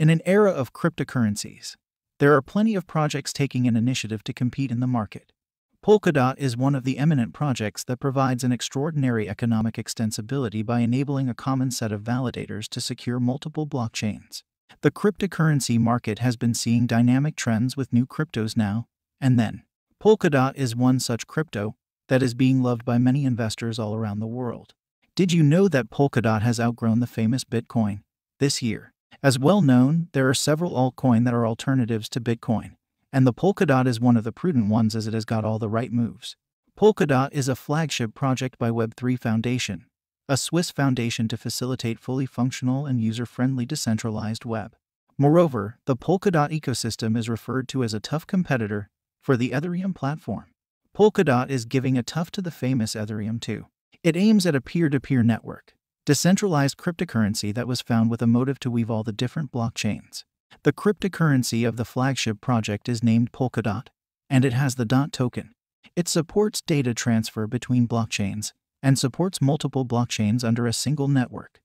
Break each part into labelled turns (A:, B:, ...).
A: In an era of cryptocurrencies, there are plenty of projects taking an initiative to compete in the market. Polkadot is one of the eminent projects that provides an extraordinary economic extensibility by enabling a common set of validators to secure multiple blockchains. The cryptocurrency market has been seeing dynamic trends with new cryptos now and then. Polkadot is one such crypto that is being loved by many investors all around the world. Did you know that Polkadot has outgrown the famous Bitcoin this year? As well known, there are several altcoin that are alternatives to Bitcoin, and the Polkadot is one of the prudent ones as it has got all the right moves. Polkadot is a flagship project by Web3 Foundation, a Swiss foundation to facilitate fully functional and user-friendly decentralized web. Moreover, the Polkadot ecosystem is referred to as a tough competitor for the Ethereum platform. Polkadot is giving a tough to the famous Ethereum too. It aims at a peer-to-peer -peer network, decentralized cryptocurrency that was found with a motive to weave all the different blockchains. The cryptocurrency of the flagship project is named Polkadot, and it has the DOT token. It supports data transfer between blockchains and supports multiple blockchains under a single network,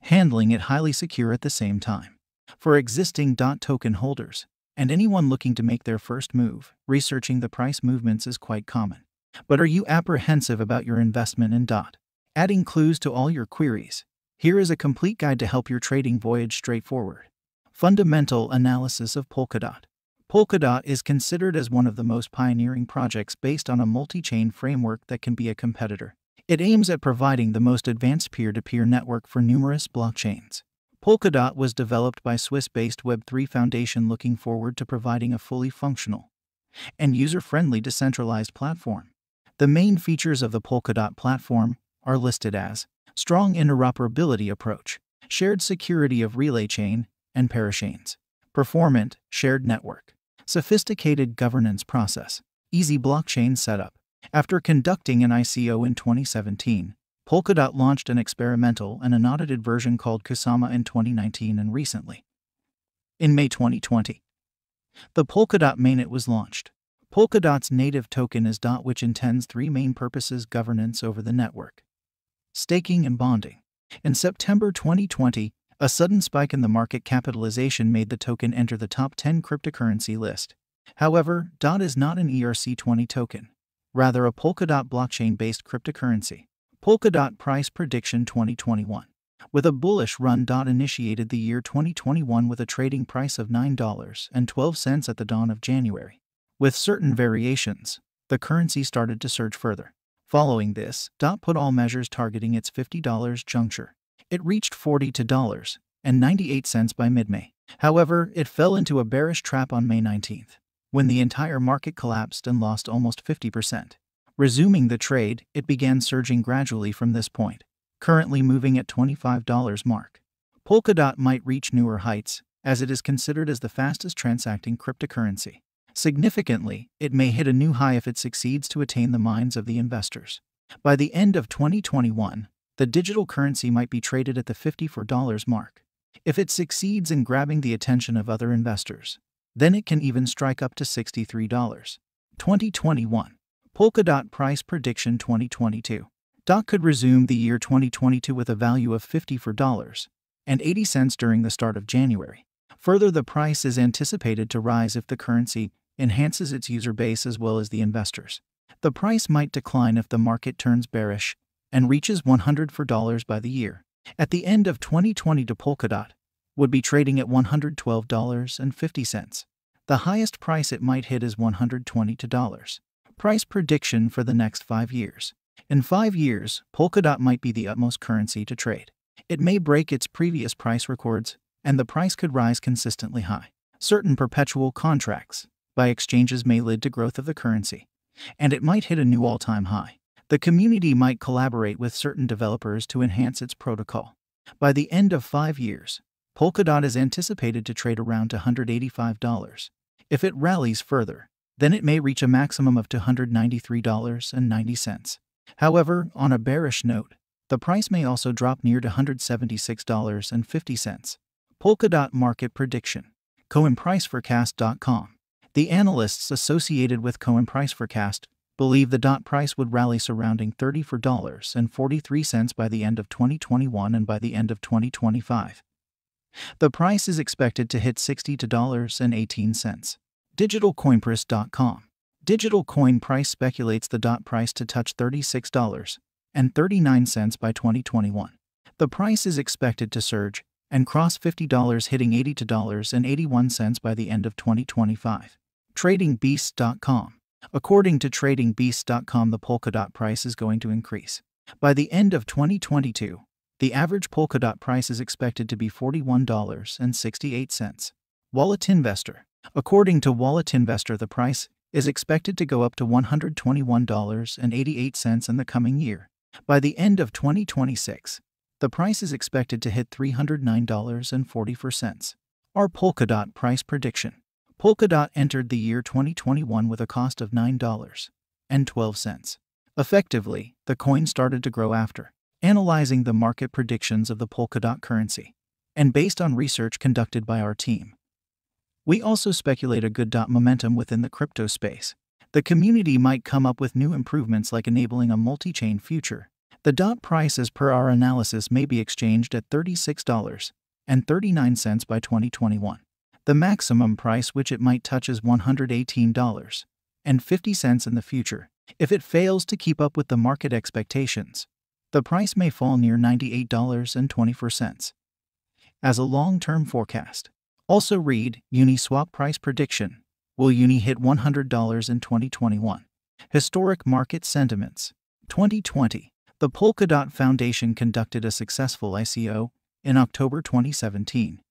A: handling it highly secure at the same time. For existing DOT token holders and anyone looking to make their first move, researching the price movements is quite common. But are you apprehensive about your investment in DOT? Adding clues to all your queries, here is a complete guide to help your trading voyage straightforward. Fundamental Analysis of Polkadot Polkadot is considered as one of the most pioneering projects based on a multi-chain framework that can be a competitor. It aims at providing the most advanced peer-to-peer -peer network for numerous blockchains. Polkadot was developed by Swiss-based Web3 Foundation looking forward to providing a fully functional and user-friendly decentralized platform. The main features of the Polkadot platform are listed as Strong Interoperability Approach, Shared Security of Relay Chain and Parachains, Performant Shared Network, Sophisticated Governance Process, Easy Blockchain Setup. After conducting an ICO in 2017, Polkadot launched an experimental and an audited version called Kusama in 2019 and recently. In May 2020, the Polkadot mainnet was launched. Polkadot's native token is DOT which intends three main purposes governance over the network, staking and bonding. In September 2020, a sudden spike in the market capitalization made the token enter the top 10 cryptocurrency list. However, DOT is not an ERC20 token, rather a Polkadot blockchain-based cryptocurrency. Polkadot Price Prediction 2021 With a bullish run, DOT initiated the year 2021 with a trading price of $9.12 at the dawn of January. With certain variations, the currency started to surge further. Following this, DOT put all measures targeting its $50 juncture. It reached $42 and 98 cents by mid-May. However, it fell into a bearish trap on May 19th, when the entire market collapsed and lost almost 50%. Resuming the trade, it began surging gradually from this point, currently moving at $25 mark. Polkadot might reach newer heights, as it is considered as the fastest transacting cryptocurrency. Significantly, it may hit a new high if it succeeds to attain the minds of the investors. By the end of 2021, the digital currency might be traded at the $54 mark. If it succeeds in grabbing the attention of other investors, then it can even strike up to $63. 2021 Polkadot Price Prediction 2022 DOT could resume the year 2022 with a value of $54 and 80 cents during the start of January. Further, the price is anticipated to rise if the currency enhances its user base as well as the investors. The price might decline if the market turns bearish and reaches 100 for dollars by the year. At the end of 2020 to Polkadot would be trading at $112.50. The highest price it might hit is $122. Price prediction for the next 5 years. In 5 years, Polkadot might be the utmost currency to trade. It may break its previous price records and the price could rise consistently high. Certain perpetual contracts by exchanges may lead to growth of the currency, and it might hit a new all-time high. The community might collaborate with certain developers to enhance its protocol. By the end of five years, Polkadot is anticipated to trade around $185. If it rallies further, then it may reach a maximum of $293.90. However, on a bearish note, the price may also drop near to $176.50. Polkadot Market Prediction coinpriceforecast.com the analysts associated with Cohen price forecast believe the dot price would rally surrounding $34.43 by the end of 2021 and by the end of 2025. The price is expected to hit $62.18. DigitalCoinPress.com Digital coin price speculates the dot price to touch $36.39 by 2021. The price is expected to surge and cross $50 hitting $82.81 by the end of 2025. TradingBeast.com. According to TradingBeast.com, the Polkadot price is going to increase. By the end of 2022, the average Polkadot price is expected to be $41.68. Wallet Investor. According to Wallet Investor, the price is expected to go up to $121.88 in the coming year. By the end of 2026, the price is expected to hit $309.44. Our Polkadot price prediction. Polkadot entered the year 2021 with a cost of $9.12. Effectively, the coin started to grow after analyzing the market predictions of the Polkadot currency, and based on research conducted by our team. We also speculate a good dot momentum within the crypto space. The community might come up with new improvements like enabling a multi-chain future. The dot price as per our analysis may be exchanged at $36.39 by 2021. The maximum price which it might touch is $118.50 in the future. If it fails to keep up with the market expectations, the price may fall near $98.24. As a long-term forecast, also read Uniswap price prediction. Will Uni hit $100 in 2021? Historic market sentiments. 2020. The Polkadot Foundation conducted a successful ICO in October 2017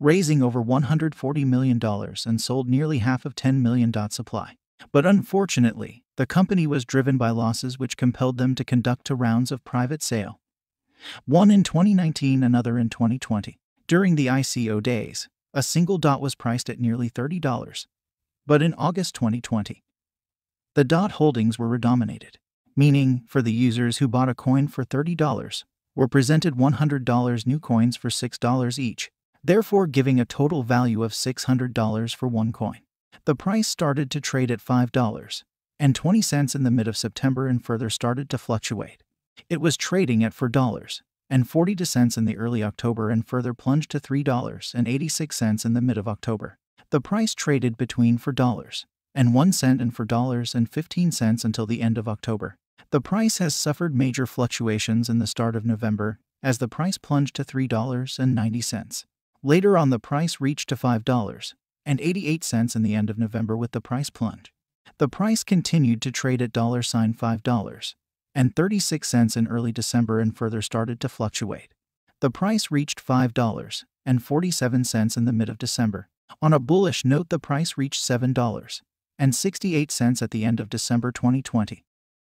A: raising over $140 million and sold nearly half of 10 million dot supply. But unfortunately, the company was driven by losses which compelled them to conduct two rounds of private sale. One in 2019, another in 2020. During the ICO days, a single dot was priced at nearly $30. But in August 2020, the dot holdings were redominated, meaning for the users who bought a coin for $30, were presented $100 new coins for $6 each therefore giving a total value of $600 for one coin. The price started to trade at $5 and 20 cents in the mid of September and further started to fluctuate. It was trading at $4 and and forty cents in the early October and further plunged to $3.86 in the mid of October. The price traded between $4 and 1 cent and $4.15 until the end of October. The price has suffered major fluctuations in the start of November as the price plunged to $3.90. Later on the price reached to $5.88 in the end of November with the price plunge. The price continued to trade at $5 and 36 cents in early December and further started to fluctuate. The price reached $5.47 in the mid of December. On a bullish note, the price reached $7.68 at the end of December 2020.